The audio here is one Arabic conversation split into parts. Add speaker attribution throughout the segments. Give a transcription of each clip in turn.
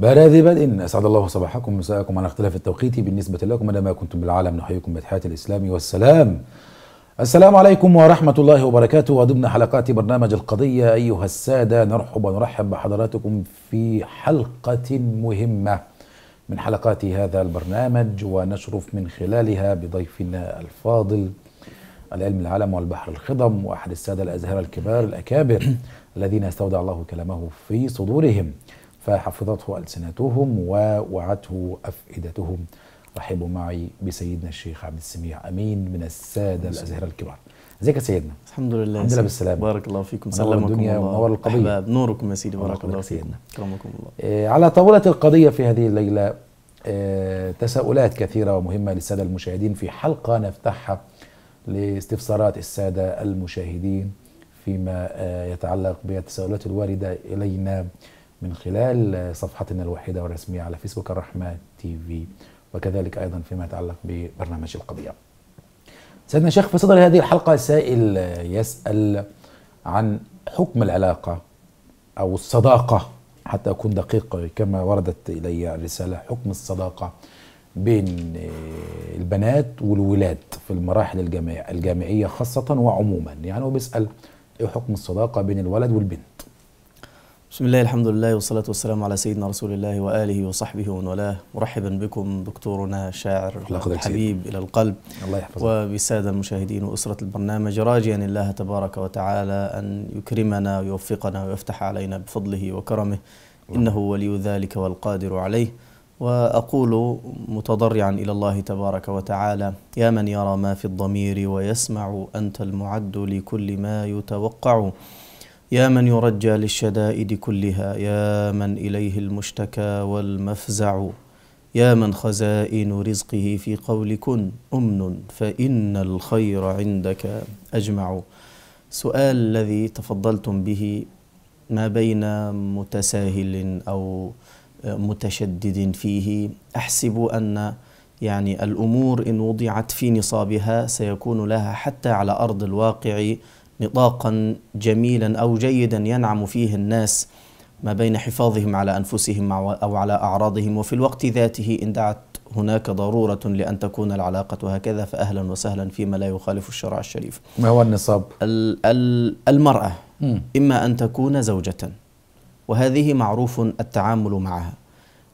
Speaker 1: براذبا إن أسعد الله صباحكم مساءكم على اختلاف التوقيت بالنسبة لكم أنا كنتم بالعالم نحييكم بتحيات الإسلام والسلام السلام عليكم ورحمة الله وبركاته وضمن حلقات برنامج القضية أيها السادة نرحب ونرحب بحضراتكم في حلقة مهمة من حلقات هذا البرنامج ونشرف من خلالها بضيفنا الفاضل العلم العالم والبحر الخضم وأحد السادة الأزهر الكبار الأكابر الذين استودع الله كلامه في صدورهم فحفظته ألسنتهم ووعته أفئدتهم رحبوا معي بسيدنا الشيخ عبد السميع أمين من السادة الأزهرة الكبار ازيك يا سيدنا الحمد لله الحمد لله بالسلامه بارك الله فيكم سلمكم الدنيا ونور القضيه أحباب.
Speaker 2: نوركم يا سيدي بارك الله فيكم سيدنا. كرمكم الله
Speaker 1: إيه، على طاوله القضيه في هذه الليله إيه، تساؤلات كثيره ومهمه للساده المشاهدين في حلقه نفتحها لاستفسارات الساده المشاهدين فيما آه، يتعلق بالتساؤلات الوارده الينا من خلال صفحتنا الوحيدة والرسمية على فيسبوك الرحمة تي في وكذلك أيضا فيما يتعلق ببرنامج القضية سيدنا الشيخ في صدر هذه الحلقة سائل يسأل عن حكم العلاقة أو الصداقة حتى أكون دقيق كما وردت إلي الرسالة حكم الصداقة بين البنات والولاد في المراحل الجامعية خاصة وعموما يعني هو بيسأل
Speaker 2: إيه حكم الصداقة بين الولد والبنت بسم الله الحمد لله والصلاة والسلام على سيدنا رسول الله وآله وصحبه ومن والاه مرحبا بكم دكتورنا الشاعر الحبيب إلى القلب الله يحفظك وبالسادة المشاهدين وأسرة البرنامج راجيا الله تبارك وتعالى أن يكرمنا ويوفقنا ويفتح علينا بفضله وكرمه إنه ولي ذلك والقادر عليه وأقول متضرعا إلى الله تبارك وتعالى يا من يرى ما في الضمير ويسمع أنت المعد لكل ما يتوقع يا من يرجى للشدائد كلها يا من اليه المشتكى والمفزع يا من خزائن رزقه في قول كن امن فان الخير عندك اجمع سؤال الذي تفضلتم به ما بين متساهل او متشدد فيه احسب ان يعني الامور ان وضعت في نصابها سيكون لها حتى على ارض الواقع نطاقا جميلا او جيدا ينعم فيه الناس ما بين حفاظهم على انفسهم او على اعراضهم وفي الوقت ذاته ان دعت هناك ضرورة لأن تكون العلاقة هكذا فأهلا وسهلا فيما لا يخالف الشرع الشريف
Speaker 3: ما هو النصاب؟
Speaker 2: المرأة م. إما أن تكون زوجة وهذه معروف التعامل معها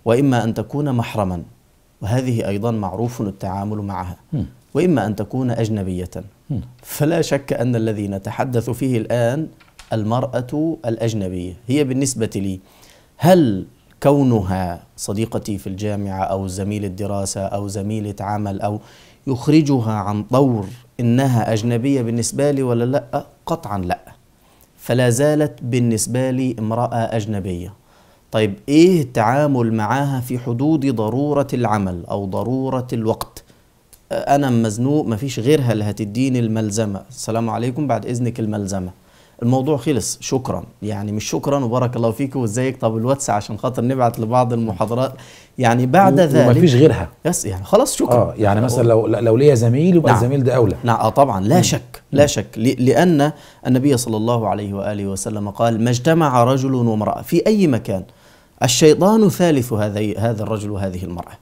Speaker 2: وإما أن تكون محرما وهذه أيضا معروف التعامل معها م. وإما أن تكون أجنبية فلا شك أن الذي نتحدث فيه الآن المرأة الأجنبية هي بالنسبة لي هل كونها صديقتي في الجامعة أو زميلة دراسة أو زميلة عمل أو يخرجها عن طور إنها أجنبية بالنسبة لي ولا لا قطعا لا فلا زالت بالنسبة لي امرأة أجنبية طيب إيه التعامل معها في حدود ضرورة العمل أو ضرورة الوقت انا مزنوق مفيش غيرها اللي هتديني الملزمه السلام عليكم بعد اذنك الملزمه الموضوع خلص شكرا يعني مش شكرا وبارك الله فيك وازيك طب الواتس عشان خاطر نبعت لبعض المحاضرات يعني بعد ذلك مفيش غيرها بس يعني خلاص شكرا اه يعني مثلا لو لو ليا زميل يبقى نعم الزميل ده اولى نعم اه طبعا لا م. شك لا م. شك لان النبي صلى الله عليه واله وسلم قال ما اجتمع رجل وامراه في اي مكان الشيطان ثالث هذا هذا الرجل وهذه المرأة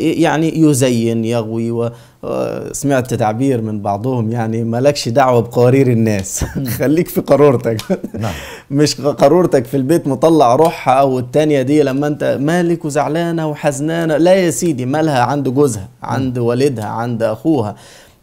Speaker 2: يعني يزين يغوي وسمعت آه، تعبير من بعضهم يعني مالكش دعوة بقوارير الناس خليك في قرورتك نعم. مش قرورتك في البيت مطلع روحها أو التانية دي لما أنت مالك وزعلانة وحزنانة لا يا سيدي مالها عند جوزها عند والدها عند أخوها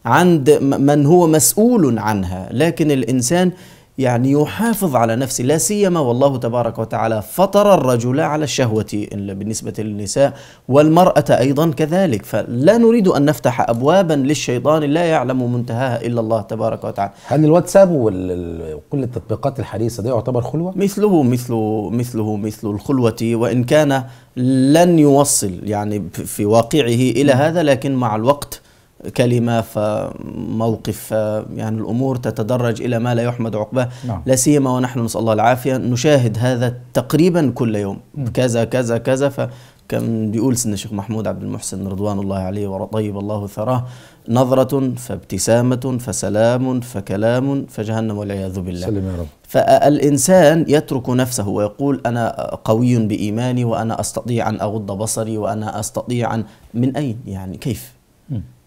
Speaker 2: عند من هو مسؤول عنها لكن الإنسان يعني يحافظ على نفسه لا سيما والله تبارك وتعالى فطر الرجل على الشهوة بالنسبة للنساء والمرأة أيضا كذلك فلا نريد أن نفتح أبوابا للشيطان لا يعلم منتهاها إلا الله تبارك وتعالى هل الواتساب وكل التطبيقات الحديثة ده يعتبر خلوة؟ مثله مثل مثله مثل الخلوة وإن كان لن يوصل يعني في واقعه إلى هذا لكن مع الوقت كلمة فموقف يعني الأمور تتدرج إلى ما لا يحمد عقباه نعم. لا سيما ونحن نسأل الله العافية نشاهد هذا تقريبا كل يوم م. كذا كذا كذا فكان بيقول سيدنا الشيخ محمود عبد المحسن رضوان الله عليه وطيب الله ثراه نظرة فابتسامة فسلام فكلام فجهنم والعياذ بالله سلم يا رب فالإنسان يترك نفسه ويقول أنا قوي بإيماني وأنا أستطيع أن أغض بصري وأنا أستطيع أن من أين يعني كيف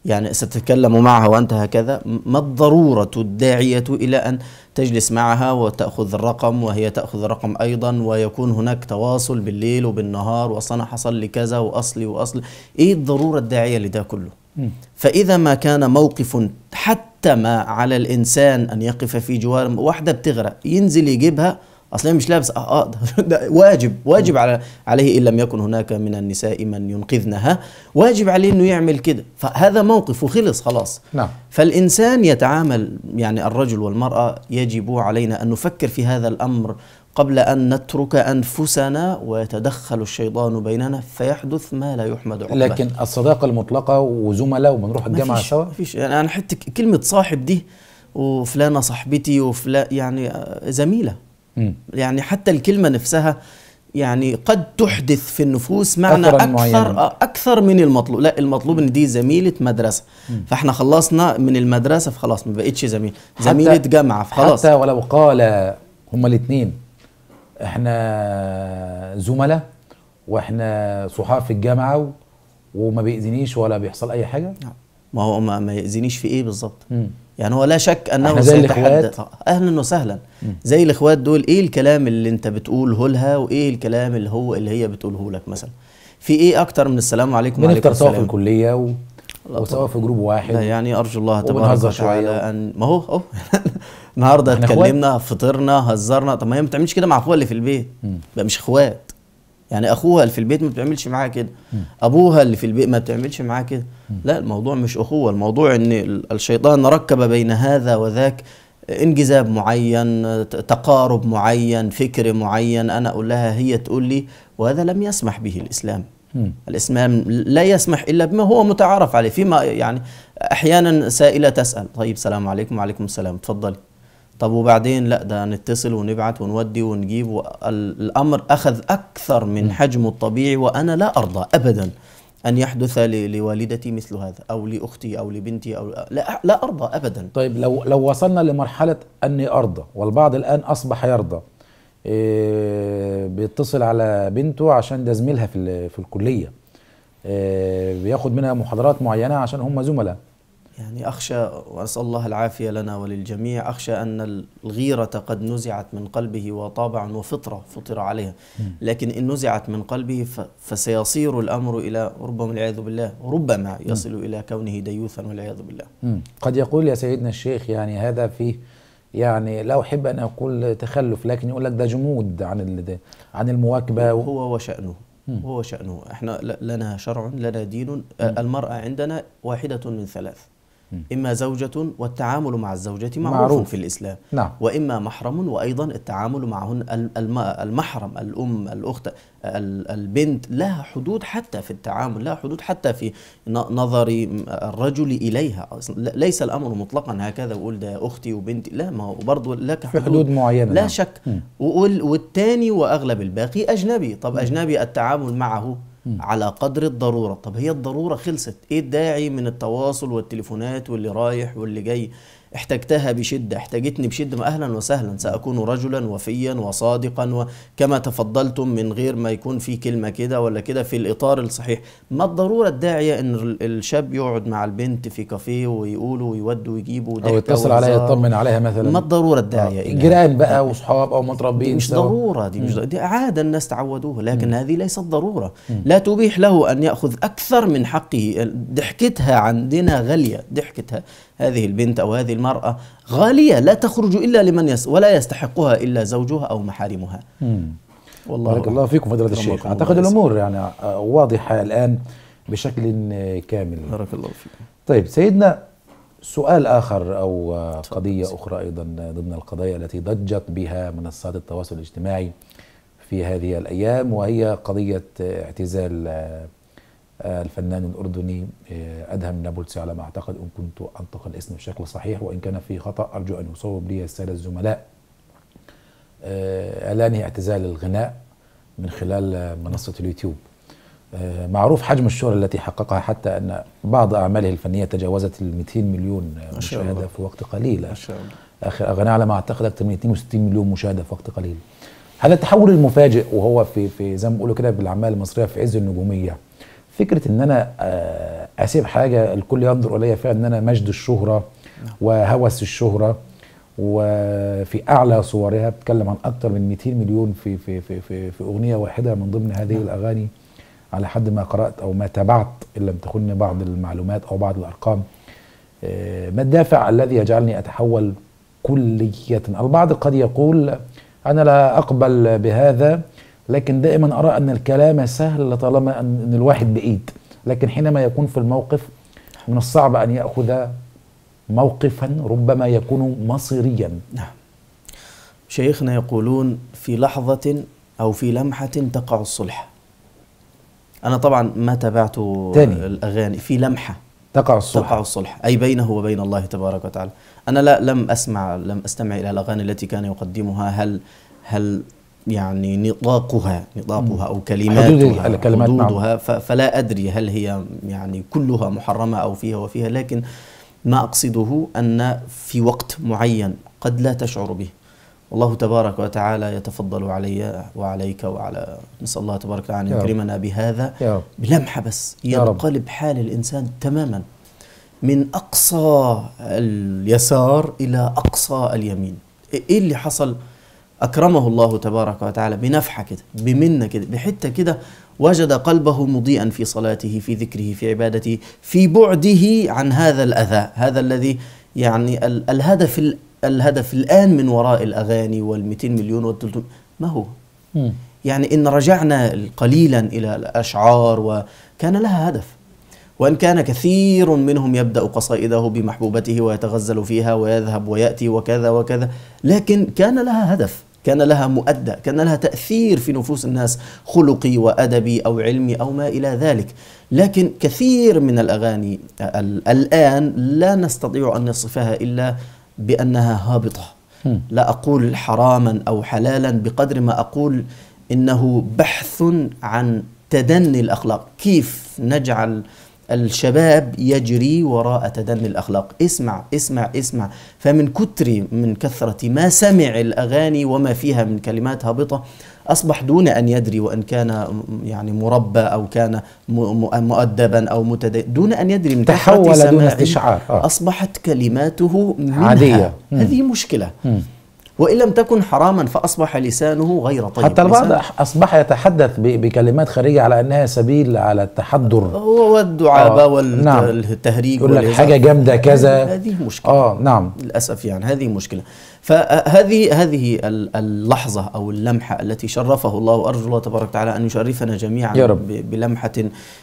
Speaker 2: يعني ستتكلم معها وأنت هكذا ما الضرورة الداعية إلى أن تجلس معها وتأخذ الرقم وهي تأخذ الرقم أيضا ويكون هناك تواصل بالليل وبالنهار وأصلا حصل لي كذا وأصلي وأصل إيه الضرورة الداعية لده كله فإذا ما كان موقف حتى ما على الإنسان أن يقف في جوار واحدة بتغرق ينزل يجيبها اصلا مش لابس اه اه ده واجب واجب على عليه ان لم يكن هناك من النساء من ينقذنها واجب عليه انه يعمل كده فهذا موقف وخلص خلاص نعم فالانسان يتعامل يعني الرجل والمراه يجب علينا ان نفكر في هذا الامر قبل أن نترك أنفسنا ويتدخل الشيطان بيننا فيحدث ما لا يحمد عقبه لكن الصداقة المطلقة وزملاء وبنروح الجامعة سوا ما فيش يعني أنا حتى كلمة صاحب دي وفلانة صاحبتي وفلان يعني آه، زميلة م. يعني حتى الكلمة نفسها يعني قد تحدث في النفوس معنى أكثر معينة. آه، أكثر من المطلوب لا المطلوب إن دي زميلة مدرسة م. فإحنا خلصنا من المدرسة فخلاص ما بقتش زميل زميلة جامعة فخلاص حتى ولو قال هما الاتنين إحنا زملاء
Speaker 1: وإحنا صحاب في الجامعة وما بيأذنيش ولا بيحصل أي حاجة نعم.
Speaker 2: ما هو ما, ما في إيه بالظبط يعني هو لا شك انه زي الاخوات اهلا وسهلا زي الاخوات دول ايه الكلام اللي انت بتقوله لها وايه الكلام اللي هو اللي هي بتقوله لك مثلا في ايه اكتر من السلام عليكم وعليكم السلام سواء في الكليه و... وسواء في جروب واحد يعني ارجو الله تبارك وتعالى ان ما هو اهو النهارده اتكلمنا فطرنا هزرنا طب ما هي ما بتعملش كده مع اخوها اللي في البيت بقى مش اخوات يعني اخوها اللي في البيت ما بتعملش معاه كده ابوها اللي في البيت ما بتعملش معاه كده لا الموضوع مش اخوه الموضوع ان الشيطان ركب بين هذا وذاك انجذاب معين تقارب معين فكر معين انا اقول لها هي تقول لي وهذا لم يسمح به الاسلام الاسلام لا يسمح الا بما هو متعارف عليه فيما يعني احيانا سائله تسال طيب سلام عليكم وعليكم السلام تفضلي طب وبعدين لا ده نتصل ونبعت ونودي ونجيب الامر اخذ اكثر من حجمه الطبيعي وانا لا ارضى ابدا ان يحدث لوالدتي مثل هذا او لاختي او لبنتي او لا لا ارضى ابدا طيب لو لو وصلنا لمرحله اني
Speaker 1: ارضى والبعض الان اصبح يرضى إيه، بيتصل على بنته عشان ده زميلها في في الكليه إيه، بياخد منها محاضرات معينه عشان
Speaker 2: هم زملاء يعني أخشى وأسأل الله العافية لنا وللجميع أخشى أن الغيرة قد نزعت من قلبه وطابع وفطرة فطر عليها لكن إن نزعت من قلبه فسيصير الأمر إلى ربما العياذ بالله ربما يصل إلى كونه ديوثا والعياذ بالله قد يقول يا سيدنا الشيخ يعني هذا فيه يعني
Speaker 1: لا أحب أن أقول تخلف لكن يقول لك ده جمود عن عن المواكبة هو
Speaker 2: وشأنه هو شأنه احنا لنا شرع لنا دين المرأة عندنا واحدة من ثلاث إما زوجة والتعامل مع الزوجة معروف, معروف. في الإسلام نعم. وإما محرم وأيضا التعامل معهن المحرم الأم الأخت البنت لها حدود حتى في التعامل لها حدود حتى في نظر الرجل إليها ليس الأمر مطلقا هكذا وقول ده أختي وبنتي لا ما هو برضه لك حدود, حدود معينة لا نعم. شك والثاني وأغلب الباقي أجنبي طب أجنبي التعامل معه م. على قدر الضروره طب هي الضروره خلصت ايه الداعي من التواصل والتليفونات واللي رايح واللي جاي احتجتها بشدة احتاجتني بشدة أهلا وسهلا سأكون رجلا وفيا وصادقا وكما تفضلتم من غير ما يكون في كلمة كده ولا كده في الإطار الصحيح ما الضرورة الداعية أن الشاب يقعد مع البنت في كافيه ويقولوا ويودوا ويجيبوا أو يتصل عليها يطمن عليها مثلا ما الضرورة الداعية آه، جيران بقى وصحاب أو متربين مش ضرورة دي مش دي عادة الناس تعودوها لكن هذه ليست ضرورة لا تبيح له أن يأخذ أكثر من حقه ضحكتها عندنا غالية ضحكتها هذه البنت أو هذه المرأة غالية لا تخرج إلا لمن يس ولا يستحقها إلا زوجها أو محارمها مم. والله بارك الله فيكم فضيلة الشيخ أعتقد الأمور يعني آه، واضحة الآن بشكل كامل بارك الله فيكم
Speaker 1: طيب سيدنا سؤال آخر أو آه، قضية أخرى أيضا ضمن القضايا التي ضجت بها منصات التواصل الاجتماعي في هذه الأيام وهي قضية اعتزال آه، آه، الفنان الأردني آه، أدهم نابلسي على ما أعتقد إن كنت أنطق الاسم بشكل صحيح وإن كان في خطأ أرجو أن يصوب لي السادة الزملاء آه، ألاني اعتزال الغناء من خلال منصة اليوتيوب معروف حجم الشهرة التي حققها حتى أن بعض أعماله الفنية تجاوزت ال 200 مليون مشاهدة في وقت قليل آخر أغنية على ما أعتقد أكثر من 62 مليون مشاهدة في وقت قليل هذا التحول المفاجئ وهو في في زي ما بيقولوا كده بالأعمال المصرية في عز النجومية فكره ان انا آه، اسيب حاجه الكل ينظر الي فيها ان انا مجد الشهره وهوس الشهره وفي اعلى صورها بتكلم عن اكثر من 200 مليون في في في في, في اغنيه واحده من ضمن هذه نعم. الاغاني على حد ما قرات او ما تابعت ان لم تخني بعض المعلومات او بعض الارقام آه، ما الدافع الذي يجعلني اتحول كليه البعض قد يقول انا لا اقبل بهذا لكن دائما أرى أن الكلام سهل طالما أن الواحد بإيد لكن حينما يكون في الموقف من
Speaker 2: الصعب أن يأخذ موقفا ربما يكون مصيريا نعم شيخنا يقولون في لحظة أو في لمحة تقع الصلح أنا طبعا ما تابعت تاني. الأغاني في لمحة تقع الصلح تقع الصلح أي بينه وبين الله تبارك وتعالى أنا لا لم أسمع لم أستمع إلى الأغاني التي كان يقدمها هل هل يعني نطاقها نطاقها او كلماتها الكلمات نعم. حدودها فلا ادري هل هي يعني كلها محرمه او فيها وفيها لكن ما اقصده ان في وقت معين قد لا تشعر به والله تبارك وتعالى يتفضل علي وعليك وعلى نسال الله تبارك وتعالى ان يكرمنا بهذا بلمحه بس ينقلب حال الانسان تماما من اقصى اليسار الى اقصى اليمين ايه اللي حصل؟ اكرمه الله تبارك وتعالى بنفحه كده بمنه كده بحته كده وجد قلبه مضيئا في صلاته في ذكره في عبادته في بعده عن هذا الاذى هذا الذي يعني الهدف الهدف الان من وراء الاغاني وال200 مليون وال300 ما هو يعني ان رجعنا قليلا الى الاشعار وكان لها هدف وان كان كثير منهم يبدا قصائده بمحبوبته ويتغزل فيها ويذهب وياتي وكذا وكذا لكن كان لها هدف كان لها مؤدى كان لها تأثير في نفوس الناس خلقي وأدبي أو علمي أو ما إلى ذلك لكن كثير من الأغاني الآن لا نستطيع أن نصفها إلا بأنها هابطة لا أقول حراما أو حلالا بقدر ما أقول إنه بحث عن تدني الأخلاق كيف نجعل الشباب يجري وراء تدني الاخلاق اسمع اسمع اسمع فمن كتر من كثره ما سمع الاغاني وما فيها من كلمات هابطه اصبح دون ان يدري وان كان يعني مربى او كان مؤدبا او متدين دون ان يدري من تحول دون استشعار آه. اصبحت كلماته منها عاديه هذه مشكله مم. وإن لم تكن حراما فأصبح لسانه غير طيب حتى البعض
Speaker 1: أصبح يتحدث بكلمات خارجة على أنها سبيل على التحضر والدعابة آه والتهريج
Speaker 2: نعم. يقول لك حاجة جامدة كذا هذه مشكلة آه نعم للأسف يعني هذه مشكلة فهذه هذه اللحظة أو اللمحة التي شرفه الله وأرجو الله تبارك وتعالى أن يشرفنا جميعا يا رب. بلمحة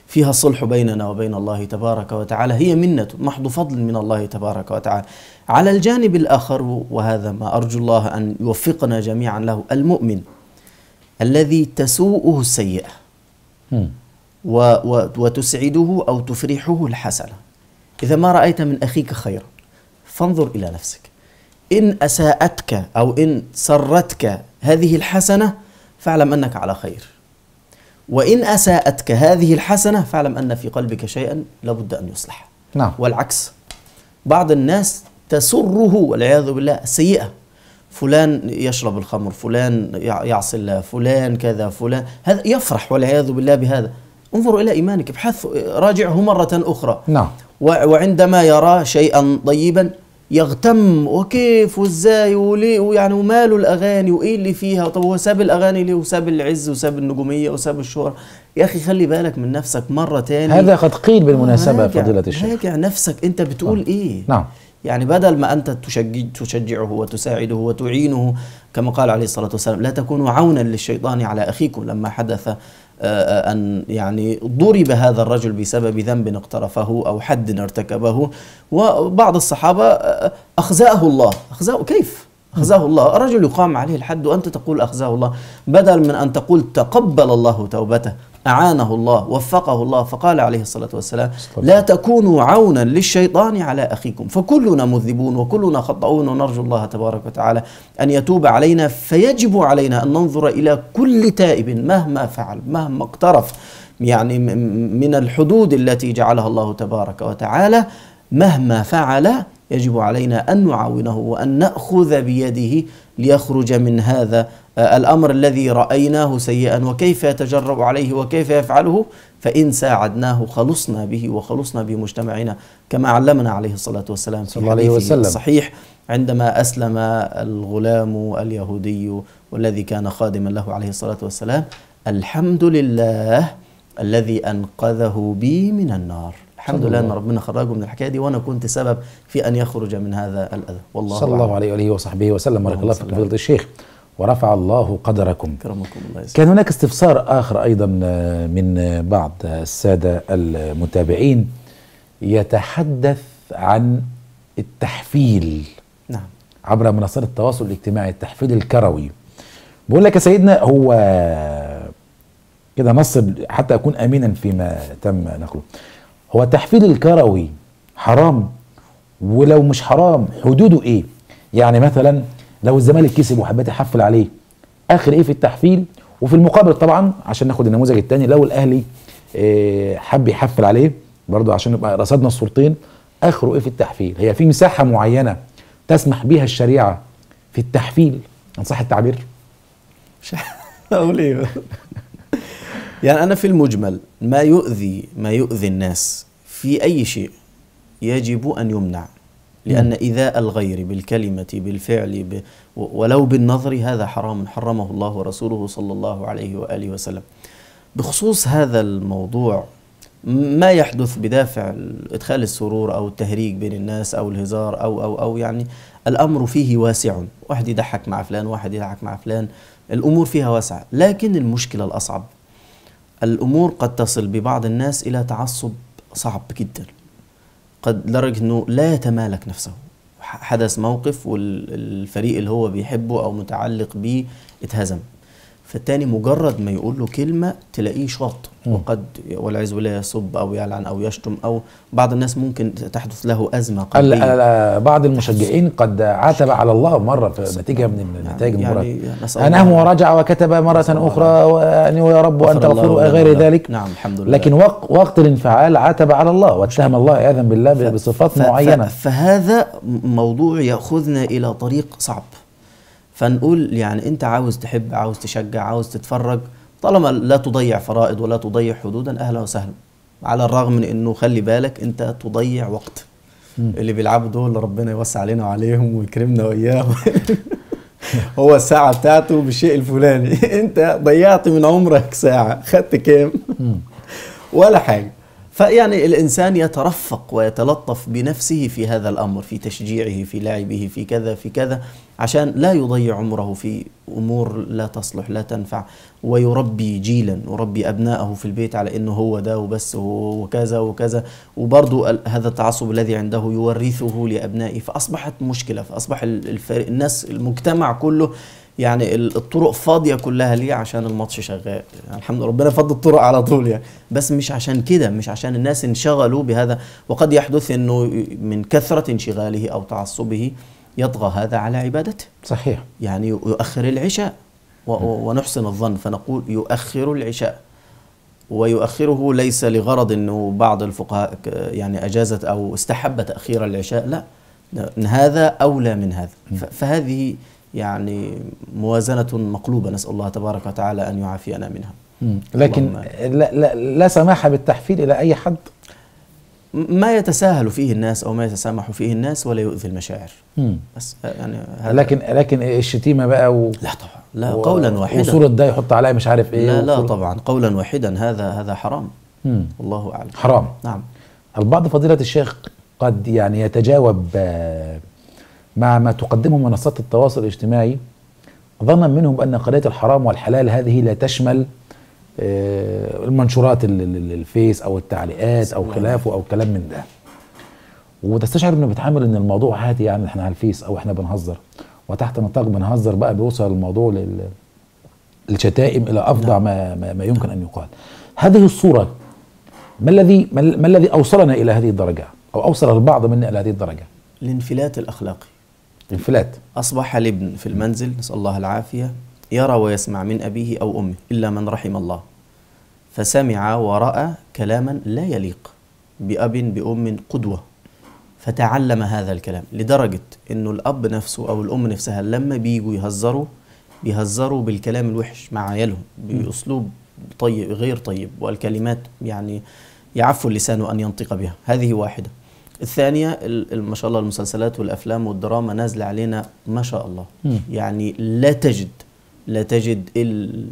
Speaker 2: فيها الصلح بيننا وبين الله تبارك وتعالى هي منة محض فضل من الله تبارك وتعالى على الجانب الآخر وهذا ما أرجو الله أن يوفقنا جميعا له المؤمن الذي تسوءه السيئة وتسعده أو تفرحه الحسنة إذا ما رأيت من أخيك خيرا فانظر إلى نفسك إن أساءتك أو إن سرتك هذه الحسنة فاعلم أنك على خير وإن أساءتك هذه الحسنة فاعلم أن في قلبك شيئا لابد أن يصلح نعم والعكس بعض الناس تسره والعياذ بالله السيئة فلان يشرب الخمر فلان يعصي الله فلان كذا فلان هذا يفرح والعياذ بالله بهذا انظروا إلى إيمانك ابحث راجعه مرة أخرى نعم وعندما يرى شيئا طيبا يغتم وكيف وازاي وليه ويعني وماله الاغاني وايه اللي فيها طب هو ساب الاغاني ليه وساب العز وساب النجوميه وساب الشهره يا اخي خلي بالك من نفسك مره تاني هذا قد قيل بالمناسبه فضيله الشيخ راجع نفسك انت بتقول آه. ايه نعم يعني بدل ما انت تشجع تشجعه وتساعده وتعينه كما قال عليه الصلاه والسلام لا تكونوا عونا للشيطان على اخيكم لما حدث آه، آه، أن يعني ضرب هذا الرجل بسبب ذنب اقترفه أو حد ارتكبه وبعض الصحابة آه، أخزاه الله أخزاه كيف؟ أخزاه الله رجل يقام عليه الحد وأنت تقول أخزاه الله بدل من أن تقول تقبل الله توبته أعانه الله وفقه الله فقال عليه الصلاة والسلام لا تكونوا عونا للشيطان على أخيكم فكلنا مذنبون وكلنا خطأون ونرجو الله تبارك وتعالى أن يتوب علينا فيجب علينا أن ننظر إلى كل تائب مهما فعل مهما اقترف يعني من الحدود التي جعلها الله تبارك وتعالى مهما فعل يجب علينا أن نعاونه وأن نأخذ بيده ليخرج من هذا آه، الأمر الذي رأيناه سيئا وكيف يتجرأ عليه وكيف يفعله فإن ساعدناه خلصنا به وخلصنا بمجتمعنا كما علمنا عليه الصلاة والسلام في عليه وسلم. الصحيح عندما أسلم الغلام اليهودي والذي كان خادما له عليه الصلاة والسلام الحمد لله الذي أنقذه بي من النار الحمد لله ان ربنا خرجه من الحكايه دي وانا كنت سبب في ان يخرج من هذا الاذى والله صلى الله عليه واله وصحبه وسلم بارك الله فيك
Speaker 1: فضيله الشيخ ورفع الله قدركم كرمكم الله كان هناك استفسار آخر أيضا آه، من آه، بعض السادة المتابعين يتحدث عن التحفيل نعم. عبر منصات التواصل الاجتماعي التحفيل الكروي بقول لك يا سيدنا هو كده نص حتى أكون أمينا فيما تم نقله هو التحفيل الكروي حرام ولو مش حرام حدوده إيه يعني مثلا لو الزمالك كسب وحبيت احفل عليه اخر ايه في التحفيل وفي المقابل طبعا عشان ناخد النموذج الثاني لو الاهلي إيه حب يحفل عليه برضه عشان نبقى رصدنا الصورتين اخره ايه في التحفيل هي في مساحه معينه تسمح بها الشريعه في التحفيل
Speaker 2: ان صح التعبير مش اقول ايه يعني انا في المجمل ما يؤذي ما يؤذي الناس في اي شيء يجب ان يمنع لأن إيذاء الغير بالكلمة بالفعل ب... ولو بالنظر هذا حرام حرمه الله ورسوله صلى الله عليه وآله وسلم بخصوص هذا الموضوع ما يحدث بدافع إدخال السرور أو التهريج بين الناس أو الهزار أو أو أو يعني الأمر فيه واسع واحد يضحك مع فلان واحد يضحك مع فلان الأمور فيها واسعة لكن المشكلة الأصعب الأمور قد تصل ببعض الناس إلى تعصب صعب جداً قد لدرجه انه لا يتمالك نفسه حدث موقف والفريق اللي هو بيحبه او متعلق بيه اتهزم فالتاني مجرد ما يقول له كلمه تلاقيه شاط وقد والعياذ بالله يصب او يلعن او يشتم او بعض الناس ممكن تحدث له ازمه قلبيه بعض
Speaker 1: المشجعين قد عاتب على الله مره في نتيجه من النتائج يعني المرات انام ورجع وكتب مره اخرى وأني يا رب ان تغفر غير ذلك نعم
Speaker 2: الحمد لله لكن
Speaker 1: وق وقت الانفعال عاتب على الله واتهم الله عياذا بالله
Speaker 3: بصفات معينه
Speaker 2: فهذا موضوع ياخذنا الى طريق صعب فنقول يعني انت عاوز تحب عاوز تشجع عاوز تتفرج طالما لا تضيع فرائض ولا تضيع حدودا اهلا وسهلا على الرغم من انه خلي بالك انت تضيع وقت م. اللي بيلعبوا دول ربنا يوسع علينا وعليهم ويكرمنا واياهم هو الساعة بتاعته بالشيء الفلاني انت ضيعت من عمرك ساعة خدت كام ولا حاجة فيعني الإنسان يترفق ويتلطف بنفسه في هذا الأمر في تشجيعه في لعبه في كذا في كذا عشان لا يضيع عمره في أمور لا تصلح لا تنفع ويربي جيلا يربي أبنائه في البيت على أنه هو ده وبس وكذا وكذا وبرضه هذا التعصب الذي عنده يورثه لأبنائه فأصبحت مشكلة فأصبح الفريق الناس المجتمع كله يعني الطرق فاضيه كلها ليه عشان الماتش شغال يعني الحمد لله ربنا فض الطرق على طول يعني بس مش عشان كده مش عشان الناس انشغلوا بهذا وقد يحدث انه من كثره انشغاله او تعصبه يطغى هذا على عبادته صحيح يعني يؤخر العشاء ونحسن الظن فنقول يؤخر العشاء ويؤخره ليس لغرض انه بعض الفقهاء يعني اجازت او استحب تاخير العشاء لا هذا اولى من هذا فهذه يعني موازنة مقلوبة نسأل الله تبارك وتعالى أن يعافينا منها لكن لا, لا, لا سماح بالتحفيل إلى أي حد ما يتساهل فيه الناس او ما يتسامح فيه الناس ولا يؤذي المشاعر مم. بس آه، يعني هذا لكن لكن الشتيمه
Speaker 1: بقى و لا طبعا لا و... قولا واحدا وصوره ده يحط عليها مش عارف ايه لا لا
Speaker 2: طبعا قولا
Speaker 1: واحدا هذا هذا حرام مم. والله اعلم حرام نعم البعض فضيله الشيخ قد يعني يتجاوب آه، مع ما تقدمه منصات التواصل الاجتماعي ظنا منهم أن قضية الحرام والحلال هذه لا تشمل آه، المنشورات الفيس أو التعليقات أو خلافه أو كلام من ده وتستشعر انه بيتعامل ان الموضوع عادي يعني احنا على الفيس او احنا بنهزر وتحت نطاق بنهزر بقى بيوصل الموضوع للشتائم الى افظع نعم. ما, ما, ما يمكن ان يقال هذه الصوره ما الذي ما الذي اوصلنا الى هذه الدرجه او اوصل
Speaker 2: البعض منا الى هذه الدرجه الانفلات الاخلاقي انفلات أصبح الابن في المنزل نسأل الله العافية يرى ويسمع من أبيه أو أمه إلا من رحم الله فسمع ورأى كلاما لا يليق بأب بأم قدوة فتعلم هذا الكلام لدرجة إنه الأب نفسه أو الأم نفسها لما بيجوا يهزروا بيهزروا بالكلام الوحش مع عيالهم بأسلوب طيب غير طيب والكلمات يعني يعف اللسان أن ينطق بها هذه واحدة الثانية ما شاء الله المسلسلات والأفلام والدراما نازلة علينا ما شاء الله م. يعني لا تجد لا تجد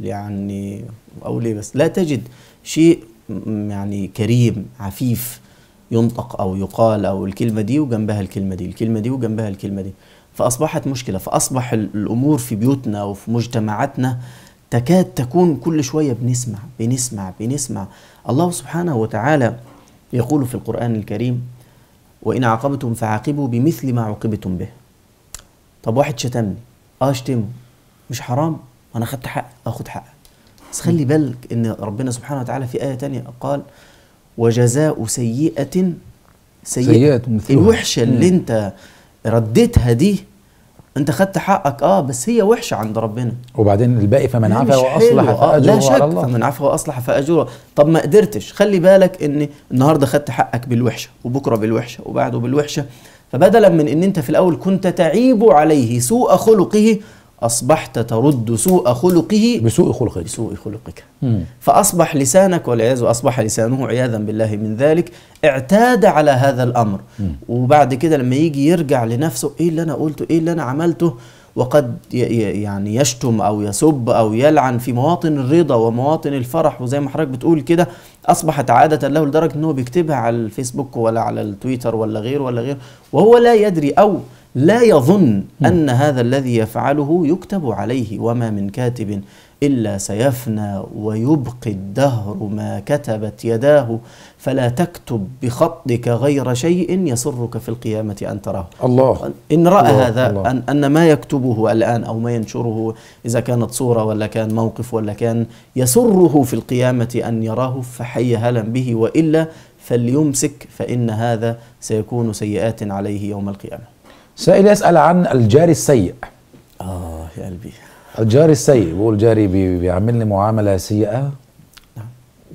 Speaker 2: يعني أو ليه بس لا تجد شيء يعني كريم عفيف ينطق أو يقال أو الكلمة دي وجنبها الكلمة دي الكلمة دي وجنبها الكلمة دي فأصبحت مشكلة فأصبح الأمور في بيوتنا وفي مجتمعاتنا تكاد تكون كل شوية بنسمع بنسمع بنسمع الله سبحانه وتعالى يقول في القرآن الكريم وإن عاقبتم فعاقبوا بمثل ما عوقبتم به طب واحد شتمني اه اشتمه مش حرام انا خدت حق اخد حق بس خلي بالك ان ربنا سبحانه وتعالى في ايه تانية قال وجزاء سيئة سيئة, سيئة الوحشة اللي انت رديتها دي انت خدت حقك اه بس هي وحشه عند ربنا وبعدين الباقي فمن عفا واصلح آه، فاجره آه لا شك الله. فمن عفا واصلح فاجره طب ما قدرتش خلي بالك ان النهارده خدت حقك بالوحشه وبكره بالوحشه وبعده بالوحشه فبدلا من ان انت في الاول كنت تعيب عليه سوء خلقه أصبحت ترد سوء خلقه بسوء خلقه بسوء خلقك مم. فأصبح لسانك والعياذ أصبح لسانه عياذا بالله من ذلك اعتاد على هذا الأمر مم. وبعد كده لما يجي يرجع لنفسه إيه اللي أنا قلته إيه اللي أنا عملته وقد يعني يشتم أو يسب أو يلعن في مواطن الرضا ومواطن الفرح وزي ما حضرتك بتقول كده أصبحت عادة له لدرجة أنه بيكتبها على الفيسبوك ولا على التويتر ولا غيره ولا غيره وهو لا يدري أو لا يظن أن هذا الذي يفعله يكتب عليه وما من كاتب إلا سيفنى ويبقي الدهر ما كتبت يداه فلا تكتب بخطك غير شيء يسرك في القيامة أن تراه الله إن رأى الله هذا الله أن, أن ما يكتبه الآن أو ما ينشره إذا كانت صورة ولا كان موقف ولا كان يسره في القيامة أن يراه فحي هلا به وإلا فليمسك فإن هذا سيكون سيئات عليه يوم القيامة
Speaker 1: سائل يسأل عن الجاري السيء آه يا قلبي الجاري السيء بيقول جاري بي لي معاملة سيئة نعم.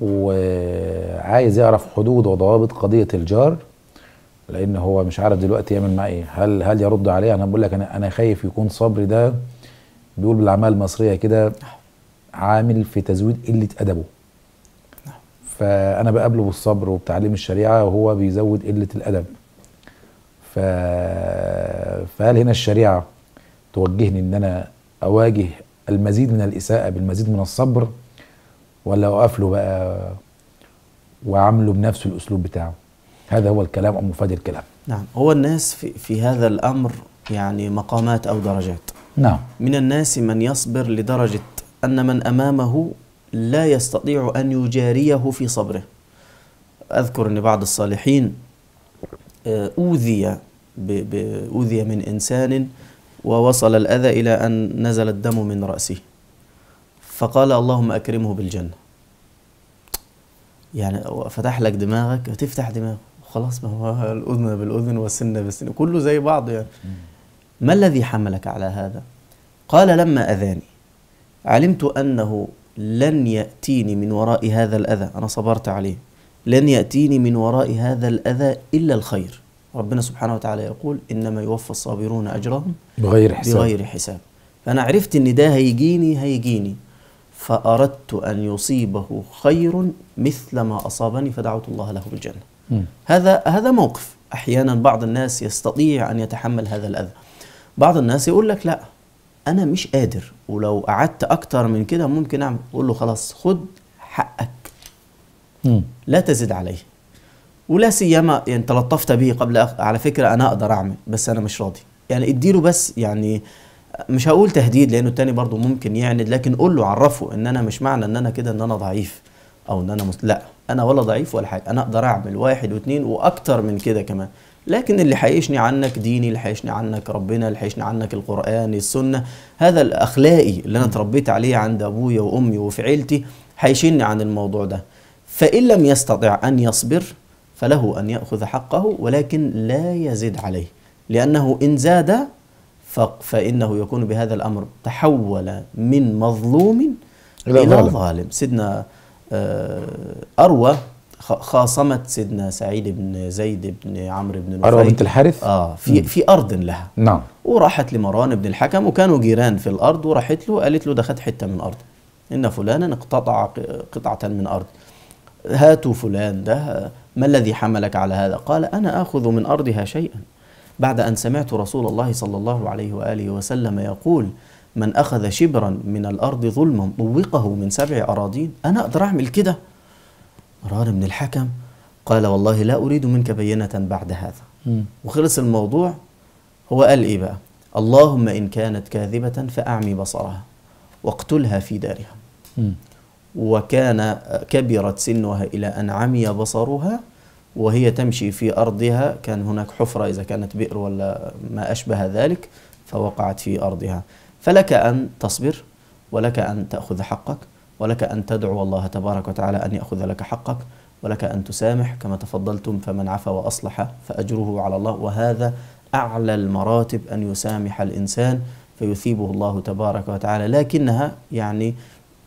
Speaker 1: وعايز يعرف حدود وضوابط قضية الجار لأن هو مش عارف دلوقتي يعمل معاه إيه هل هل يرد عليه أنا بقول لك أنا أنا خايف يكون صبري ده بيقول بالعمال المصرية كده عامل في تزويد قلة أدبه نعم. فأنا بقابله بالصبر وبتعليم الشريعة وهو بيزود قلة الأدب فهل هنا الشريعة توجهني ان انا اواجه المزيد من الاساءة بالمزيد من الصبر ولا أقفله له بقى
Speaker 2: وعامله بنفس الاسلوب بتاعه
Speaker 1: هذا هو الكلام او مفاد
Speaker 2: الكلام نعم هو الناس في, في هذا الامر يعني مقامات او درجات نعم من الناس من يصبر لدرجة ان من امامه لا يستطيع ان يجاريه في صبره اذكر ان بعض الصالحين آه، أوذي أوذي من إنسان ووصل الأذى إلى أن نزل الدم من رأسه فقال اللهم أكرمه بالجنة يعني فتح لك دماغك تفتح دماغه خلاص ما هو الأذن بالأذن والسن بالسن كله زي بعض يعني ما الذي حملك على هذا قال لما أذاني علمت أنه لن يأتيني من وراء هذا الأذى أنا صبرت عليه لن يأتيني من وراء هذا الأذى إلا الخير ربنا سبحانه وتعالى يقول إنما يوفى الصابرون أجرهم بغير حساب بغير حساب فأنا عرفت إن ده هيجيني هيجيني فأردت أن يصيبه خير مثل ما أصابني فدعوت الله له بالجنة م. هذا هذا موقف أحيانا بعض الناس يستطيع أن يتحمل هذا الأذى بعض الناس يقول لك لا أنا مش قادر ولو قعدت أكتر من كده ممكن أعمل أقول له خلاص خد حقك لا تزد عليه ولا سيما يعني تلطفت به قبل على فكره انا اقدر اعمل بس انا مش راضي يعني اديله بس يعني مش هقول تهديد لانه التاني برضه ممكن يعند لكن قول له عرفه ان انا مش معنى ان انا كده ان انا ضعيف او ان انا مست... لا انا ولا ضعيف ولا حاجه انا اقدر اعمل واحد واثنين واكتر من كده كمان لكن اللي حيشني عنك ديني اللي حيشني عنك ربنا اللي حيشني عنك القرآن السنة هذا الأخلاقي اللي أنا اتربيت عليه عند أبويا وأمي وفي عيلتي حيشني عن الموضوع ده فإن لم يستطع أن يصبر فله أن يأخذ حقه ولكن لا يزد عليه لأنه إن زاد فإنه يكون بهذا الأمر تحول من مظلوم إلى ظالم, ظالم. سيدنا آه، أروى خاصمت سيدنا سعيد بن زيد بن عمرو بن نفيل أروى بنت
Speaker 1: الحارث آه في م. في
Speaker 2: أرض لها نعم وراحت لمروان بن الحكم وكانوا جيران في الأرض وراحت له قالت له ده خد حتة من أرض إن فلانا اقتطع قطعة من أرض هاتوا فلان ده ما الذي حملك على هذا قال أنا آخذ من أرضها شيئا بعد أن سمعت رسول الله صلى الله عليه وآله وسلم يقول من أخذ شبرا من الأرض ظلما طوقه من سبع أراضين أنا أقدر أعمل كده مرار بن الحكم قال والله لا أريد منك بينة بعد هذا وخلص الموضوع هو قال إيه بقى اللهم إن كانت كاذبة فأعمي بصرها واقتلها في دارها وكان كبرت سنها إلى أن عمي بصرها وهي تمشي في أرضها كان هناك حفرة إذا كانت بئر ولا ما أشبه ذلك فوقعت في أرضها فلك أن تصبر ولك أن تأخذ حقك ولك أن تدعو الله تبارك وتعالى أن يأخذ لك حقك ولك أن تسامح كما تفضلتم فمن عفا وأصلح فأجره على الله وهذا أعلى المراتب أن يسامح الإنسان فيثيبه الله تبارك وتعالى لكنها يعني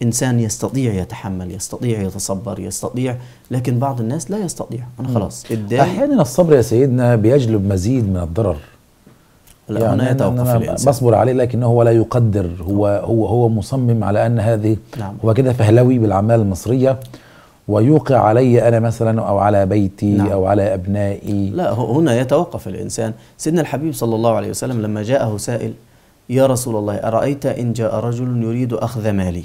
Speaker 2: انسان يستطيع يتحمل يستطيع يتصبر يستطيع لكن بعض الناس لا يستطيع انا خلاص
Speaker 1: احيانا الصبر يا سيدنا بيجلب مزيد من الضرر لا يعني هنا يتوقف أنا الانسان بصبر عليه لكنه هو لا يقدر هو هو هو مصمم على ان هذه نعم. هو كده فهلوي بالعماله المصريه
Speaker 2: ويوقع علي انا مثلا او على بيتي نعم. او على ابنائي لا هنا يتوقف الانسان سيدنا الحبيب صلى الله عليه وسلم لما جاءه سائل يا رسول الله ارايت ان جاء رجل يريد اخذ مالي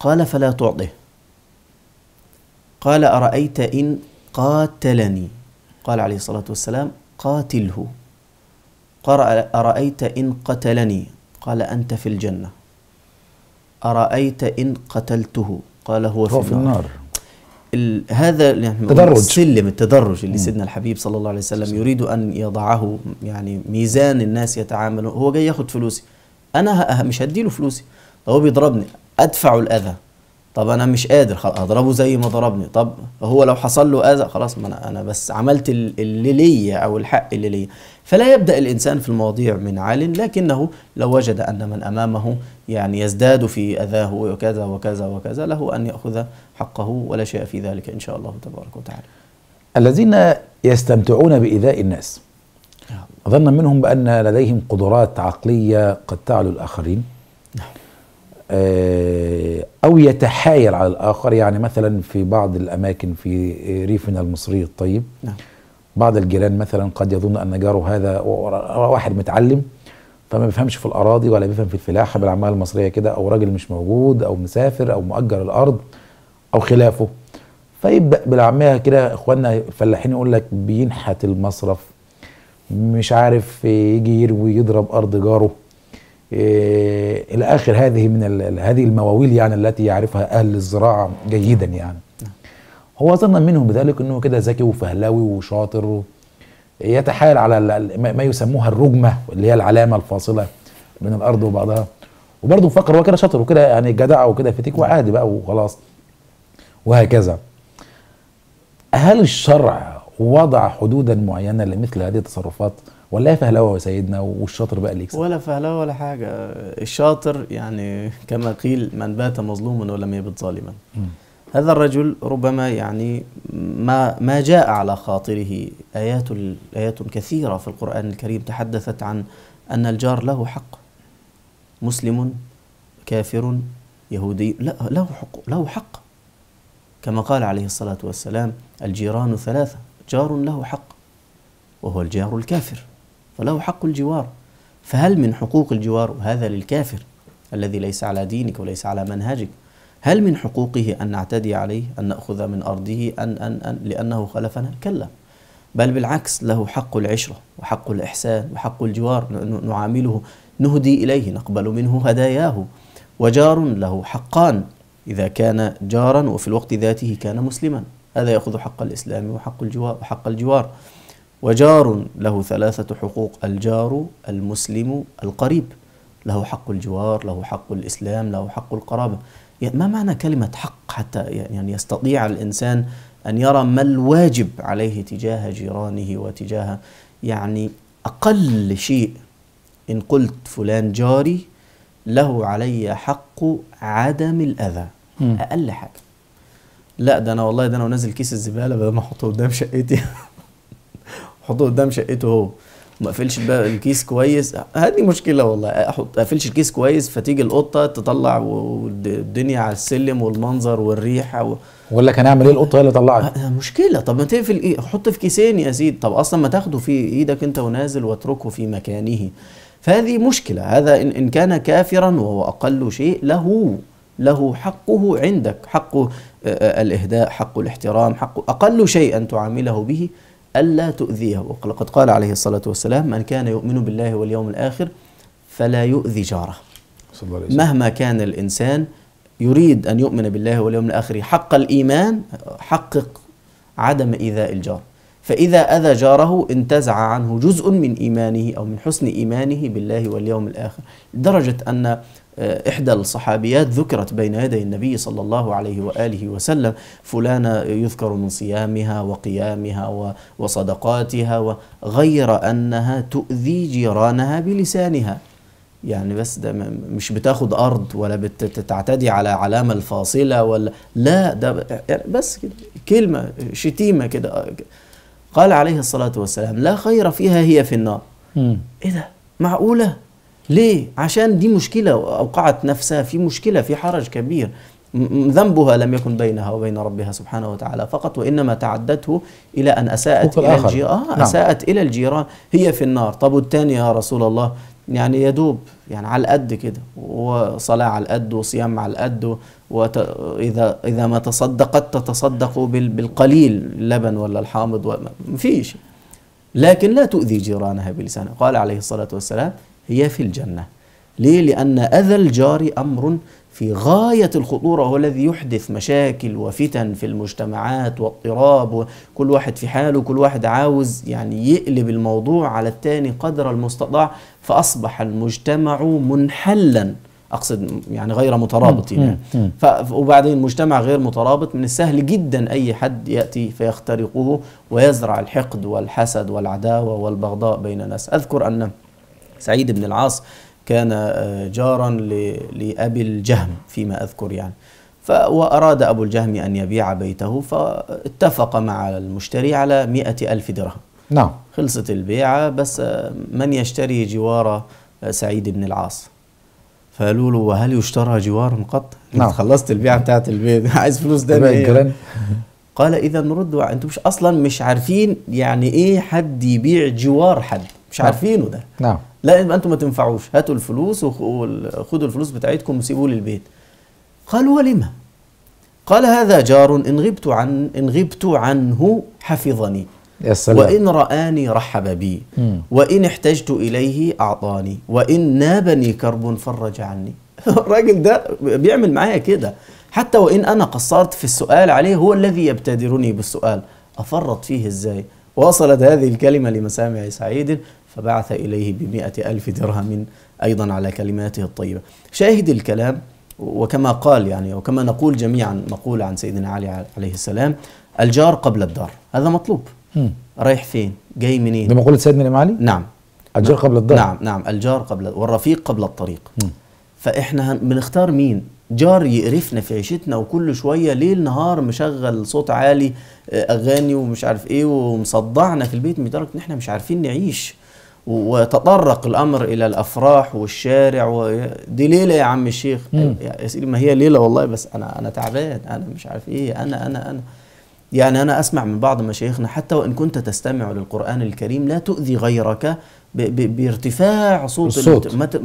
Speaker 2: قال فلا تعطه قال أرأيت إن قاتلني قال عليه الصلاة والسلام قاتله قال أرأيت إن قتلني قال أنت في الجنة أرأيت إن قتلته قال هو في, هو في النار, النار. هذا يعني تدرج. السلم التدرج اللي سيدنا الحبيب صلى الله عليه وسلم يريد أن يضعه يعني ميزان الناس يتعاملوا هو جاي ياخد فلوسي أنا مش هديله فلوسي هو بيضربني ادفع الاذى طب انا مش قادر خلاص اضربه زي ما ضربني طب هو لو حصل له اذى خلاص ما انا انا بس عملت اللي ليا او الحق اللي ليا فلا يبدا الانسان في المواضيع من عال لكنه لو وجد ان من امامه يعني يزداد في اذاه وكذا وكذا وكذا له ان ياخذ حقه ولا شيء في ذلك ان شاء الله تبارك وتعالى
Speaker 1: الذين يستمتعون بايذاء الناس نعم. ظنا منهم بان لديهم قدرات عقليه قد تعلو الاخرين نعم. آه، أو يتحايل على الآخر يعني مثلا في بعض الأماكن في ريفنا المصري الطيب نعم. بعض الجيران مثلا قد يظن أن جاره هذا واحد متعلم فما بيفهمش في الأراضي ولا بيفهم في الفلاحة بالعمالة المصرية كده أو راجل مش موجود أو مسافر أو مؤجر الأرض أو خلافه فيبدأ بالعامية كده إخواننا الفلاحين يقول لك بينحت المصرف مش عارف يجي يروي يضرب أرض جاره إيه، الى اخر هذه من هذه المواويل يعني التي يعرفها اهل الزراعه جيدا يعني هو ظنا منهم بذلك انه كده ذكي وفهلاوي وشاطر يتحايل على ما يسموها الرجمه اللي هي العلامه الفاصله بين الارض وبعضها وبرضه فقر هو كده شاطر وكده يعني جدع وكده فتيك وعادي بقى وخلاص وهكذا هل الشرع وضع حدودا معينه لمثل هذه التصرفات؟ ولا فهلوه يا سيدنا والشاطر بقى اللي يكسب
Speaker 2: ولا فهلوه ولا حاجه الشاطر يعني كما قيل من بات مظلوما ولم يبت ظالما هذا الرجل ربما يعني ما ما جاء على خاطره ايات ايات كثيره في القران الكريم تحدثت عن ان الجار له حق مسلم كافر يهودي لا له حق له حق كما قال عليه الصلاه والسلام الجيران ثلاثه جار له حق وهو الجار الكافر فله حق الجوار فهل من حقوق الجوار وهذا للكافر الذي ليس على دينك وليس على منهجك هل من حقوقه أن نعتدي عليه أن نأخذ من أرضه أن, أن, أن لأنه خلفنا كلا بل بالعكس له حق العشرة وحق الإحسان وحق الجوار نعامله نهدي إليه نقبل منه هداياه وجار له حقان إذا كان جارا وفي الوقت ذاته كان مسلما هذا يأخذ حق الإسلام وحق الجوار, وحق الجوار وجار له ثلاثة حقوق الجار المسلم القريب له حق الجوار له حق الإسلام له حق القرابة يعني ما معنى كلمة حق حتى يعني يستطيع الإنسان أن يرى ما الواجب عليه تجاه جيرانه وتجاه يعني أقل شيء إن قلت فلان جاري له علي حق عدم الأذى أقل حاجة لا ده أنا والله ده أنا أنزل كيس الزبالة بدل ما أحطه قدام شقتي حطه قدام شقته هو ما قفلش الباب الكيس كويس هذه مشكله والله احط قفلش الكيس كويس فتيجي القطه تطلع والدنيا على السلم والمنظر والريحه و... ويقول لك هنعمل ايه القطه اللي طلعت آه، آه، مشكله طب ما تقفل ايه حط في كيسين يا سيدي طب اصلا ما تاخده في ايدك انت ونازل واتركه في مكانه فهذه مشكله هذا ان, كان كافرا وهو اقل شيء له له حقه عندك حقه آه، الإهداء حق الاحترام حق أقل شيء أن تعامله به ألا تؤذيه وقد قال عليه الصلاة والسلام من كان يؤمن بالله واليوم الآخر فلا يؤذي جاره مهما كان الإنسان يريد أن يؤمن بالله واليوم الآخر حق الإيمان حقق عدم إيذاء الجار فإذا أذى جاره انتزع عنه جزء من إيمانه أو من حسن إيمانه بالله واليوم الآخر لدرجة أن آه، إحدى الصحابيات ذكرت بين يدي النبي صلى الله عليه وآله وسلم فلانة يذكر من صيامها وقيامها وصدقاتها غير أنها تؤذي جيرانها بلسانها يعني بس ده مش بتاخد أرض ولا بتعتدي على علامة الفاصلة ولا لا ده يعني بس كده كلمة شتيمة كده آه، قال عليه الصلاة والسلام لا خير فيها هي في النار إيه ده معقولة ليه عشان دي مشكلة أوقعت نفسها في مشكلة في حرج كبير ذنبها لم يكن بينها وبين ربها سبحانه وتعالى فقط وإنما تعدته إلى أن أساءت إلى, الجي... آه نعم. أساءت إلى الجيران هي في النار طب والتاني يا رسول الله يعني يدوب يعني على القد كده وصلاة على القد وصيام على القد وإذا إذا ما تصدقت تتصدق بالقليل اللبن ولا الحامض مفيش لكن لا تؤذي جيرانها بلسانها قال عليه الصلاة والسلام هي في الجنة ليه؟ لأن أذى الجار أمر في غاية الخطورة هو الذي يحدث مشاكل وفتن في المجتمعات واضطراب وكل واحد في حاله كل واحد عاوز يعني يقلب الموضوع على الثاني قدر المستطاع فأصبح المجتمع منحلا اقصد يعني غير مترابط يعني ف وبعدين مجتمع غير مترابط من السهل جدا اي حد ياتي فيخترقه ويزرع الحقد والحسد والعداوه والبغضاء بين الناس اذكر ان سعيد بن العاص كان آه، جارا لابي الجهم فيما اذكر يعني وأراد أبو الجهم أن يبيع بيته فاتفق مع المشتري على مئة ألف درهم نعم خلصت البيعة بس آه، من يشتري جوار آه، سعيد بن العاص فقالوا له وهل يشترى جوار قط؟ نعم خلصت البيعة بتاعت البيت عايز فلوس ده قال اذا نرد انتم مش اصلا مش عارفين يعني ايه حد يبيع جوار حد مش نعم. عارفينه ده نعم لا انتم ما تنفعوش هاتوا الفلوس وخدوا الفلوس بتاعتكم وسيبوه للبيت قالوا ولما قال هذا جار ان غبت عن ان غبت عنه حفظني يا سلام. وإن رآني رحب بي مم. وإن احتجت إليه أعطاني وإن نابني كرب فرج عني الراجل ده بيعمل معايا كده حتى وإن أنا قصرت في السؤال عليه هو الذي يبتدرني بالسؤال أفرط فيه إزاي وصلت هذه الكلمة لمسامع سعيد فبعث إليه بمئة ألف درهم أيضا على كلماته الطيبة شاهد الكلام وكما قال يعني وكما نقول جميعا مقولة عن سيدنا علي عليه السلام الجار قبل الدار هذا مطلوب رايح فين جاي منين ده مقوله
Speaker 1: سيدنا الامام علي نعم الجار قبل الضرب نعم
Speaker 2: نعم الجار قبل والرفيق قبل الطريق فاحنا بنختار مين جار يقرفنا في عيشتنا وكل شويه ليل نهار مشغل صوت عالي آه، اغاني ومش عارف ايه ومصدعنا في البيت لدرجه ان احنا مش عارفين نعيش وتطرق الامر الى الافراح والشارع و... دي ليله يا عم الشيخ يا سيدي ما هي ليله والله بس انا انا تعبان انا مش عارف ايه انا انا انا يعني أنا أسمع من بعض مشايخنا حتى وإن كنت تستمع للقرآن الكريم لا تؤذي غيرك ب ب بارتفاع صوت الصوت ما ت...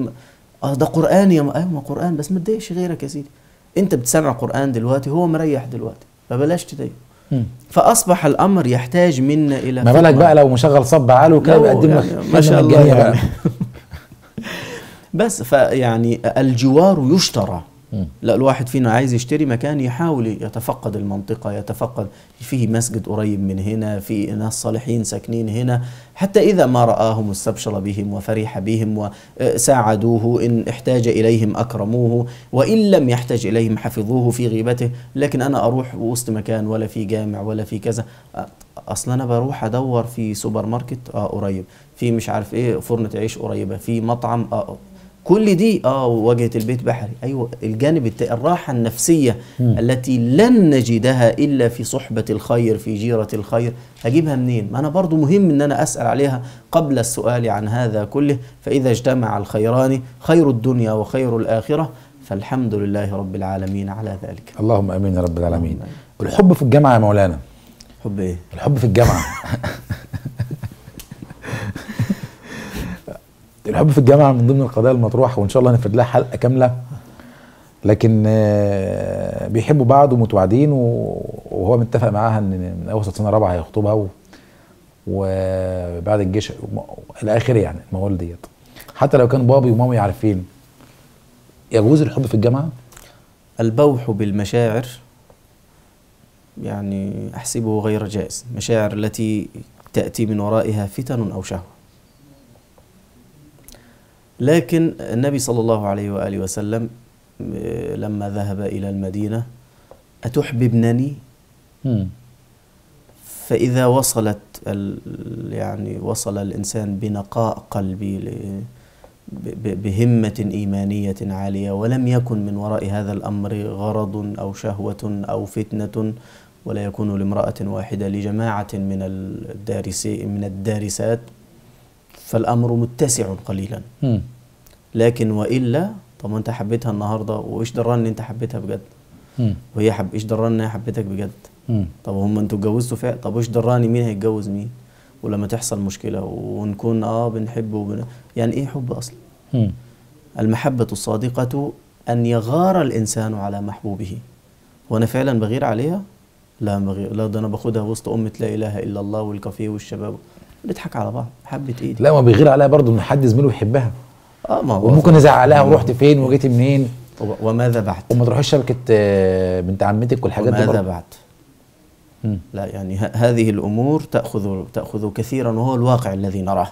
Speaker 2: آه ده قرآن يا م... أيوة ما قرآن بس ما تضايقش غيرك يا سيدي أنت بتسمع قرآن دلوقتي هو مريح دلوقتي فبلاش تضايقه فاصبح الامر يحتاج منا الى ما بالك بقى لو
Speaker 1: مشغل صب عالي وكده بيقدم لك يعني ما شاء الله يعني
Speaker 2: بس فيعني الجوار يشترى لا الواحد فينا عايز يشتري مكان يحاول يتفقد المنطقة يتفقد فيه مسجد قريب من هنا في ناس صالحين ساكنين هنا حتى إذا ما رآهم استبشر بهم وفرح بهم وساعدوه إن احتاج إليهم أكرموه وإن لم يحتاج إليهم حفظوه في غيبته لكن أنا أروح وسط مكان ولا في جامع ولا في كذا أصلا أنا بروح أدور في سوبر ماركت آه قريب في مش عارف إيه فرنة عيش قريبة في مطعم آه كل دي اه وواجهه البيت بحري ايوه الجانب التاني الراحه النفسيه م. التي لن نجدها الا في صحبه الخير في جيره الخير اجيبها منين ما انا برضو مهم ان انا اسال عليها قبل السؤال عن هذا كله فاذا اجتمع الخيران خير الدنيا وخير الاخره فالحمد لله رب العالمين على ذلك اللهم امين يا رب العالمين الحب
Speaker 1: في الجامعه يا مولانا حب ايه الحب في الجامعه الحب في الجامعه من ضمن القضايا المطروحه وان شاء الله هنفرد لها حلقه كامله لكن آه، بيحبوا بعض ومتوعدين وهو متفق معاها ان من اوسط سنه رابعه هيخطبها وبعد الجيش الى اخره يعني الموال ديت حتى لو كان بابي ومامي عارفين
Speaker 2: يجوز الحب في الجامعه البوح بالمشاعر يعني احسبه غير جائز المشاعر التي تاتي من ورائها فتن او شهوه لكن النبي صلى الله عليه وآله وسلم آه، لما ذهب إلى المدينة أتحببنني فإذا وصلت يعني وصل الإنسان بنقاء قلبي بهمة إيمانية عالية ولم يكن من وراء هذا الأمر غرض أو شهوة أو فتنة ولا يكون لامرأة واحدة لجماعة من الدارس من الدارسات فالامر متسع قليلا م. لكن والا طب ما انت حبيتها النهارده وايش دران ان انت حبيتها بجد م. وهي حب ايش دران ان هي حبيتك بجد م. طب هم انتوا اتجوزتوا فعلا طب ايش دراني مين هيتجوز مين ولما تحصل مشكله ونكون اه بنحب وبن... يعني ايه حب اصلا م. المحبه الصادقه ان يغار الانسان على محبوبه وانا فعلا بغير عليها لا بغير لا ده انا باخدها وسط امه لا اله الا الله والكافيه والشباب بنضحك على بعض حبه ايدي لا
Speaker 1: ما بيغير عليها برضه ان حد زميله بيحبها اه ما هو وممكن ازعق عليها ورحت فين
Speaker 2: وجيت منين وماذا بعد وما تروحيش شبكه آه، بنت عمتك والحاجات دي وماذا بعد مم. لا يعني هذه الامور تاخذ تاخذ كثيرا وهو الواقع الذي نراه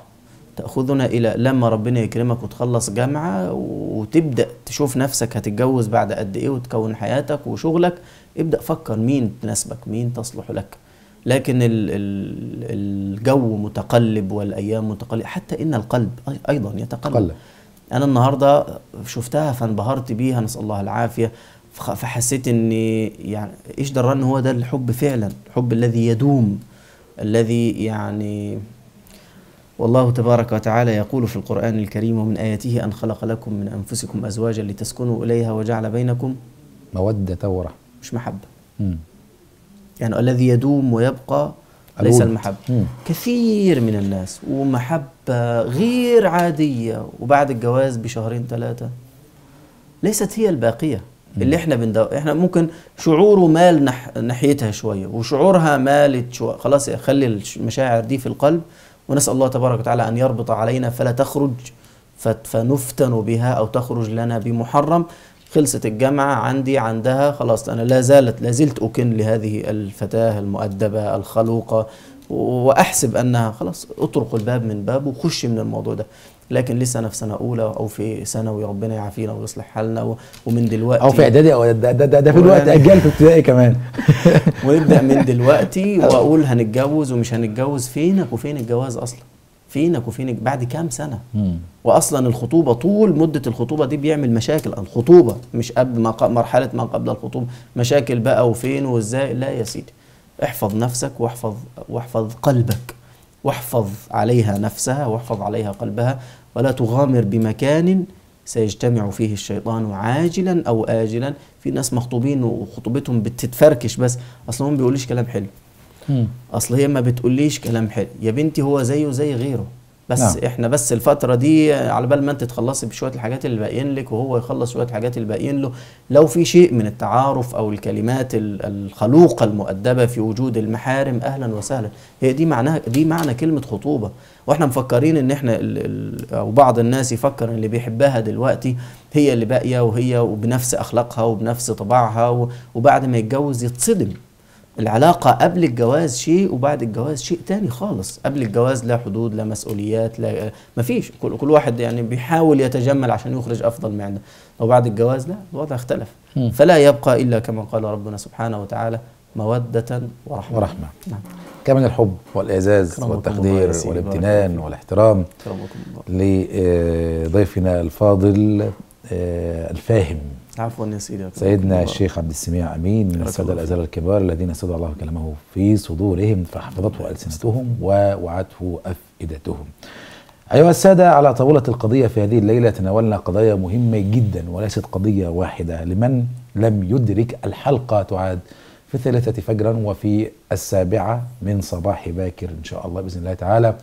Speaker 2: تاخذنا الى لما ربنا يكرمك وتخلص جامعه وتبدا تشوف نفسك هتتجوز بعد قد ايه وتكون حياتك وشغلك ابدا فكر مين تناسبك مين تصلح لك لكن الجو متقلب والايام متقلب حتى ان القلب ايضا يتقلب تقلب. انا النهارده شفتها فانبهرت بيها نسال الله العافيه فحسيت ان يعني ايش دران هو ده الحب فعلا الحب الذي يدوم الذي يعني والله تبارك وتعالى يقول في القرآن الكريم ومن آياته أن خلق لكم من أنفسكم أزواجا لتسكنوا إليها وجعل بينكم مودة ورحمة مش محبة يعني الذي يدوم ويبقى ليس المحبة كثير من الناس ومحبة غير عادية وبعد الجواز بشهرين ثلاثة ليست هي الباقية اللي احنا بندو... احنا ممكن شعوره مال نح... ناحيتها شوية وشعورها مالت شو... خلاص خلي المشاعر دي في القلب ونسأل الله تبارك وتعالى أن يربط علينا فلا تخرج فنفتن بها أو تخرج لنا بمحرم خلصت الجامعة عندي عندها خلاص أنا لا زالت لا زلت أكن لهذه الفتاة المؤدبة الخلوقة وأحسب أنها خلاص أطرق الباب من باب وخش من الموضوع ده لكن لسه انا في سنه اولى او في ثانوي ربنا يعافينا ويصلح حالنا ومن دلوقتي او في اعدادي او ده ده, ده, ده في الوقت اجل
Speaker 1: في ابتدائي كمان
Speaker 2: ونبدا من دلوقتي واقول هنتجوز ومش هنتجوز فينك وفين الجواز اصلا فينك وفينك بعد كام سنه مم. واصلا الخطوبه طول مده الخطوبه دي بيعمل مشاكل الخطوبه مش قبل ما مرحله ما قبل الخطوبه مشاكل بقى وفين وازاي لا يا سيدي احفظ نفسك واحفظ واحفظ قلبك واحفظ عليها نفسها واحفظ عليها قلبها ولا تغامر بمكان سيجتمع فيه الشيطان عاجلا او اجلا في ناس مخطوبين وخطوبتهم بتتفركش بس اصلا هم بيقوليش كلام حلو اصل هي ما بتقوليش كلام حلو يا بنتي هو زيه زي غيره بس نعم. احنا بس الفتره دي على بال ما انت تخلصي بشويه الحاجات اللي باقيين لك وهو يخلص شويه الحاجات اللي باقيين له لو في شيء من التعارف او الكلمات الخلوقه المؤدبه في وجود المحارم اهلا وسهلا هي دي معناها دي معنى كلمه خطوبه واحنا مفكرين ان احنا الـ الـ او بعض الناس يفكر ان اللي بيحبها دلوقتي هي اللي باقيه وهي وبنفس اخلاقها وبنفس طباعها وبعد ما يتجوز يتصدم العلاقة قبل الجواز شيء وبعد الجواز شيء تاني خالص قبل الجواز لا حدود لا مسؤوليات لا مفيش كل, كل واحد يعني بيحاول يتجمل عشان يخرج أفضل ما عنده وبعد الجواز لا الوضع اختلف م. فلا يبقى إلا كما قال ربنا سبحانه وتعالى مودة ورحمة ورحمة نعم.
Speaker 1: كمان الحب والإعزاز والتقدير والامتنان والاحترام لضيفنا الفاضل آه، الفاهم
Speaker 2: عفوا يا سيدي سيدنا الشيخ عبد السميع امين من الساده الازهر
Speaker 1: الكبار الذين استدعى الله كلامه في صدورهم فحفظته السنتهم ووعته افئدتهم. ايها الساده على طاوله القضيه في هذه الليله تناولنا قضايا مهمه جدا وليست قضيه واحده لمن لم يدرك الحلقه تعاد في الثالثه فجرا وفي السابعه من صباح باكر ان شاء الله باذن الله تعالى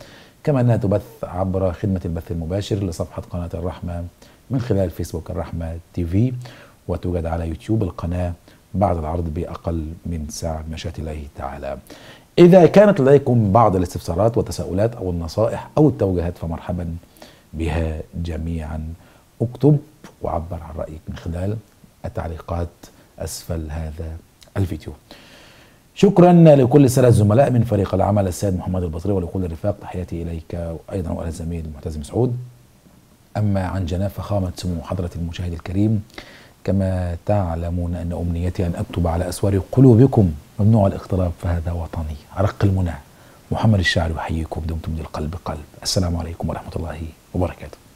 Speaker 1: كما انها تبث عبر خدمه البث المباشر لصفحه قناه الرحمه من خلال فيسبوك الرحمه تي في وتوجد على يوتيوب القناة بعد العرض بأقل من ساعة مشيئة الله تعالى إذا كانت لديكم بعض الاستفسارات والتساؤلات أو النصائح أو التوجيهات فمرحبا بها جميعا اكتب وعبر عن رأيك من خلال التعليقات أسفل هذا الفيديو شكرا لكل سادة الزملاء من فريق العمل السيد محمد البصري ولكل الرفاق تحياتي إليك أيضا وإلى الزميل المعتز مسعود أما عن جناب فخامة سمو حضرة المشاهد الكريم كما تعلمون أن أمنيتي أن أكتب على أسوار قلوبكم ممنوع الاغتراب فهذا وطني أرق المنى محمد الشاعر يحييكم دمتم للقلب قلب السلام عليكم ورحمة الله وبركاته